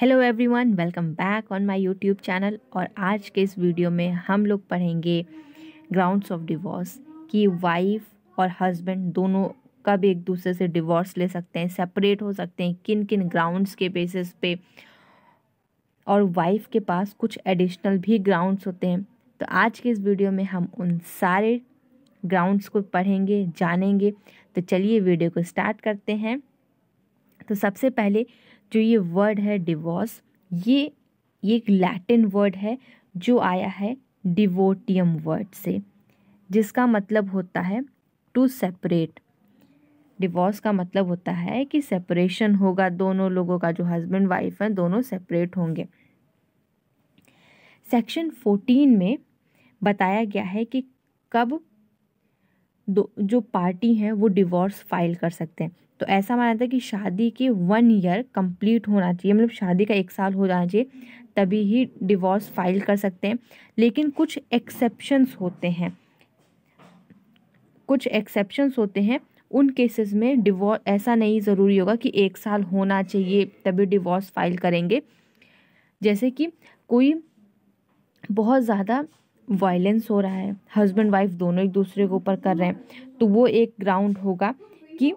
hello everyone welcome back on my YouTube channel और आज के इस वीडियो में हम लोग पढ़ेंगे ग्राउंड्स ऑफ डिवोर्स कि वाइफ और हस्बैंड दोनों कब एक दूसरे से डिवोर्स ले सकते हैं सेपरेट हो सकते हैं किन किन ग्राउंड्स के बेसिस पे और वाइफ के पास कुछ एडिशनल भी ग्राउंड्स होते हैं तो आज के इस वीडियो में हम उन सारे ग्राउंड्स को पढ़ेंगे जानेंगे तो चलिए वीडियो को स्टार्ट करते हैं तो सबसे पहले जो ये वर्ड है डिवोर्स ये ये एक लैटिन वर्ड है जो आया है डिवोटियम वर्ड से जिसका मतलब होता है टू सेपरेट डिवोर्स का मतलब होता है कि सेपरेशन होगा दोनों लोगों का जो हस्बैंड वाइफ हैं दोनों सेपरेट होंगे सेक्शन फोर्टीन में बताया गया है कि कब दो जो पार्टी हैं वो डिवोर्स फाइल कर सकते हैं तो ऐसा माना जाता है कि शादी के वन ईयर कंप्लीट होना चाहिए मतलब शादी का एक साल हो जाना चाहिए तभी ही डिवोर्स फाइल कर सकते हैं लेकिन कुछ एक्सेप्शंस होते हैं कुछ एक्सेप्शंस होते हैं उन केसेस में डिवोर्स ऐसा नहीं ज़रूरी होगा कि एक साल होना चाहिए तभी डिवोर्स फाइल करेंगे जैसे कि कोई बहुत ज़्यादा वायलेंस हो रहा है हस्बैंड वाइफ दोनों एक दूसरे के ऊपर कर रहे हैं तो वो एक ग्राउंड होगा कि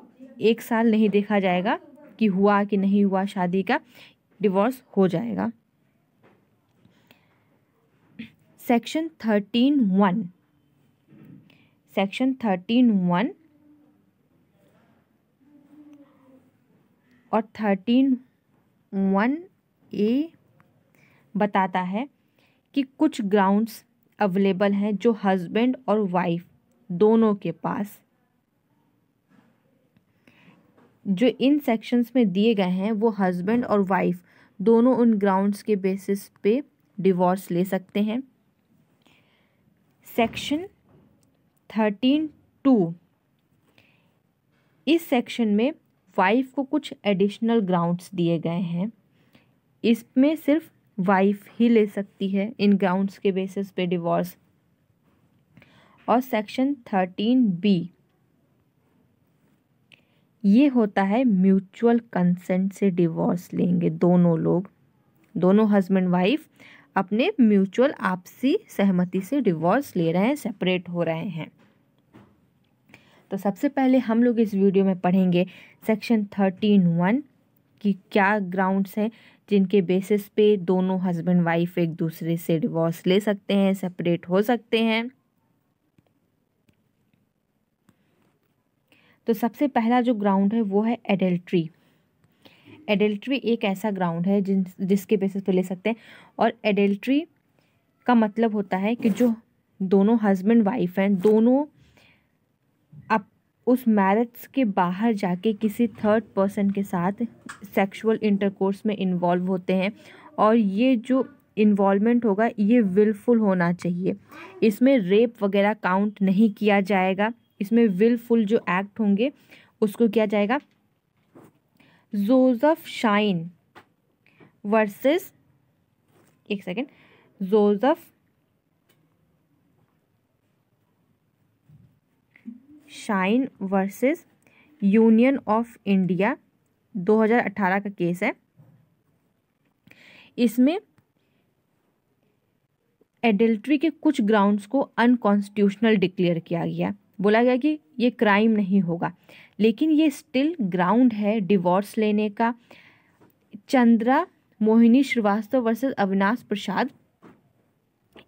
एक साल नहीं देखा जाएगा कि हुआ कि नहीं हुआ शादी का डिवोर्स हो जाएगा section thirteen one section thirteen one और थर्टीन वन ए बताता है कि कुछ ग्राउंड्स अवेलेबल हैं जो हस्बैंड और वाइफ दोनों के पास जो इन सेक्शंस में दिए गए हैं वो हस्बैंड और वाइफ दोनों उन ग्राउंड्स के बेसिस पे डिवोर्स ले सकते हैं सेक्शन थर्टीन टू इस सेक्शन में वाइफ को कुछ एडिशनल ग्राउंड्स दिए गए हैं इसमें सिर्फ वाइफ ही ले सकती है इन ग्राउंड्स के बेसिस पे डिवोर्स और सेक्शन थर्टीन बी ये होता है म्यूचुअल कंसेंट से डिवोर्स लेंगे दोनों लोग दोनों हस्बैंड वाइफ अपने म्यूचुअल आपसी सहमति से डिवोर्स ले रहे हैं सेपरेट हो रहे हैं तो सबसे पहले हम लोग इस वीडियो में पढ़ेंगे सेक्शन थर्टीन वन कि क्या ग्राउंड्स हैं जिनके बेसिस पे दोनों हस्बैंड वाइफ एक दूसरे से डिवोर्स ले सकते हैं सेपरेट हो सकते हैं तो सबसे पहला जो ग्राउंड है वो है एडल्ट्री एडल्ट्री एक ऐसा ग्राउंड है जिन जिसके बेसिस पे ले सकते हैं और एडल्ट्री का मतलब होता है कि जो दोनों हस्बैंड वाइफ हैं दोनों उस मैरिट्स के बाहर जाके किसी थर्ड पर्सन के साथ सेक्सुअल इंटरकोर्स में इन्वॉल्व होते हैं और ये जो इन्वॉलमेंट होगा ये विलफुल होना चाहिए इसमें रेप वगैरह काउंट नहीं किया जाएगा इसमें विलफुल जो एक्ट होंगे उसको किया जाएगा जोजफ शाइन वर्सेस एक second Joseph Shine versus union of India 2018 का केस है इसमें एडल्ट्री के कुछ ग्राउंड्स को अनकॉन्स्टिट्यूशनल डिक्लेयर किया गया बोला गया कि ये क्राइम नहीं होगा लेकिन ये स्टिल ग्राउंड है डिवोर्स लेने का चंद्रा मोहिनी श्रीवास्तव वर्सेस अविनाश प्रसाद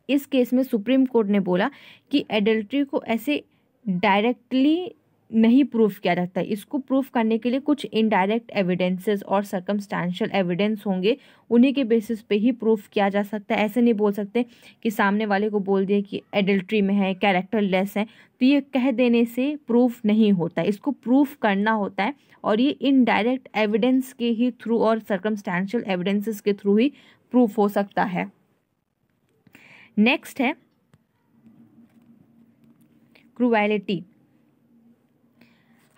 इस केस में सुप्रीम कोर्ट ने बोला कि एडल्ट्री को ऐसे डायरेक्टली नहीं प्रूफ किया जाता है इसको प्रूफ करने के लिए कुछ इनडायरेक्ट एविडेंसेस और सर्कमस्टांशियल एविडेंस होंगे उन्हीं के बेसिस पे ही प्रूफ किया जा सकता है ऐसे नहीं बोल सकते कि सामने वाले को बोल दिए कि एडल्ट्री में है कैरेक्टर लेस है तो ये कह देने से प्रूफ नहीं होता है इसको प्रूफ करना होता है और ये इनडायरेक्ट एविडेंस के ही थ्रू और सर्कमस्टांशियल एविडेंसेस के थ्रू ही प्रूफ हो सकता है नेक्स्ट है क्रुवैलिटी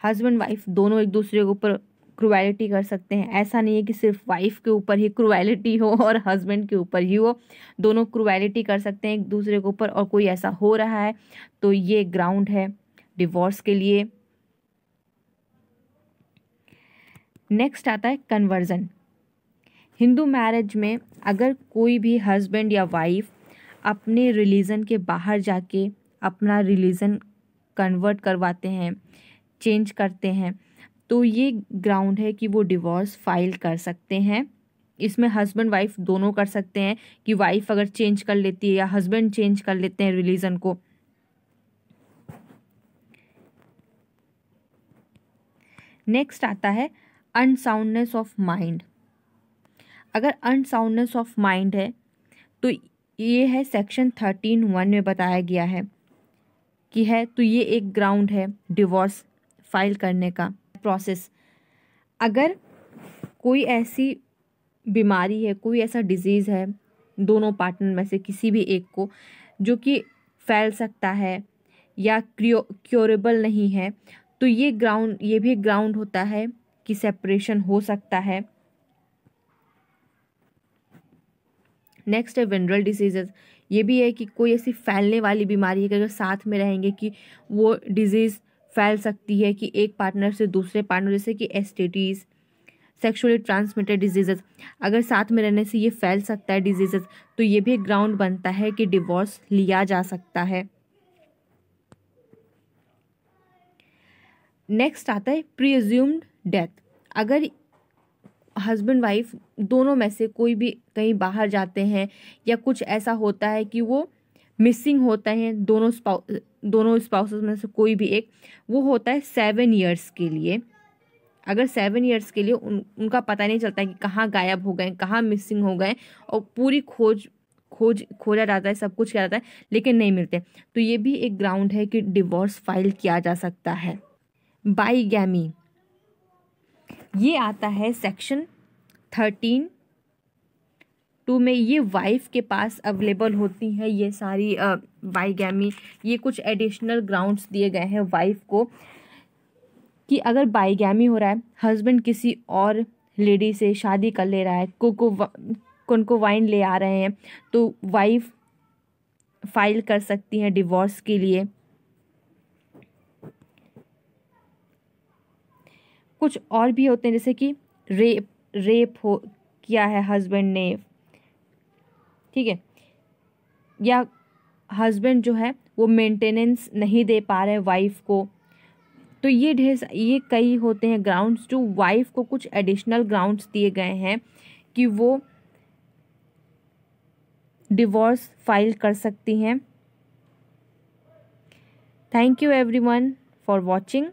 हस्बैंड वाइफ दोनों एक दूसरे के ऊपर क्रुवैलिटी कर सकते हैं ऐसा नहीं है कि सिर्फ वाइफ के ऊपर ही क्रुवैलिटी हो और हस्बैंड के ऊपर ही हो दोनों क्रुवैलिटी कर सकते हैं एक दूसरे के ऊपर और कोई ऐसा हो रहा है तो ये ग्राउंड है डिवोर्स के लिए नेक्स्ट आता है कन्वर्जन हिंदू मैरिज में अगर कोई भी हस्बैंड या वाइफ अपने रिलीजन के बाहर जाके अपना रिलीजन कन्वर्ट करवाते हैं चेंज करते हैं तो ये ग्राउंड है कि वो डिवोर्स फाइल कर सकते हैं इसमें हस्बैंड वाइफ दोनों कर सकते हैं कि वाइफ अगर चेंज कर लेती है या हस्बैंड चेंज कर लेते हैं रिलीजन को नेक्स्ट आता है अनसाउंडनेस ऑफ माइंड अगर अनसाउंडनेस ऑफ माइंड है तो ये है सेक्शन थर्टीन वन में बताया गया है की है तो ये एक ग्राउंड है डिवोर्स फाइल करने का प्रोसेस अगर कोई ऐसी बीमारी है कोई ऐसा डिजीज़ है दोनों पार्टनर में से किसी भी एक को जो कि फैल सकता है या क्रियो क्योरेबल नहीं है तो ये ग्राउंड ये भी ग्राउंड होता है कि सेपरेशन हो सकता है नेक्स्ट है विनरल डिजीजेज ये भी है कि कोई ऐसी फैलने वाली बीमारी है कि अगर साथ में रहेंगे कि वो डिजीज़ फैल सकती है कि एक पार्टनर से दूसरे पार्टनर जैसे कि एस्टेटीज़ सेक्शुअली ट्रांसमिटेड डिजीज़ अगर साथ में रहने से ये फैल सकता है डिजीज़ तो ये भी एक ग्राउंड बनता है कि डिवोर्स लिया जा सकता है नेक्स्ट आता है प्रीज्यूम्ड डेथ अगर हस्बैंड वाइफ दोनों में से कोई भी कहीं बाहर जाते हैं या कुछ ऐसा होता है कि वो मिसिंग होते हैं दोनों दोनों स्पाउस में से कोई भी एक वो होता है सेवन ईयर्स के लिए अगर सेवन ईयर्स के लिए उन उनका पता नहीं चलता है कि कहाँ गायब हो गए कहाँ मिसिंग हो गए और पूरी खोज खोज खोजा जाता है सब कुछ किया जाता है लेकिन नहीं मिलते तो ये भी एक ग्राउंड है कि डिवोर्स फाइल किया जा सकता है बाई गैमी ये आता है सेक्शन थर्टीन टू में ये वाइफ के पास अवेलेबल होती है ये सारी बाइगैमी ये कुछ एडिशनल ग्राउंड्स दिए गए हैं वाइफ को कि अगर बाइगैमी हो रहा है हस्बैंड किसी और लेडी से शादी कर ले रहा है कोको को वाइन ले आ रहे हैं तो वाइफ फाइल कर सकती हैं डिवोर्स के लिए कुछ और भी होते हैं जैसे कि रेप रेप हो किया है हस्बैंड ने ठीक है या हस्बैंड जो है वो मेंटेनेंस नहीं दे पा रहे वाइफ को तो ये ढेर ये कई होते हैं ग्राउंड्स जो वाइफ को कुछ एडिशनल ग्राउंड्स दिए गए हैं कि वो डिवोर्स फाइल कर सकती हैं thank you everyone for watching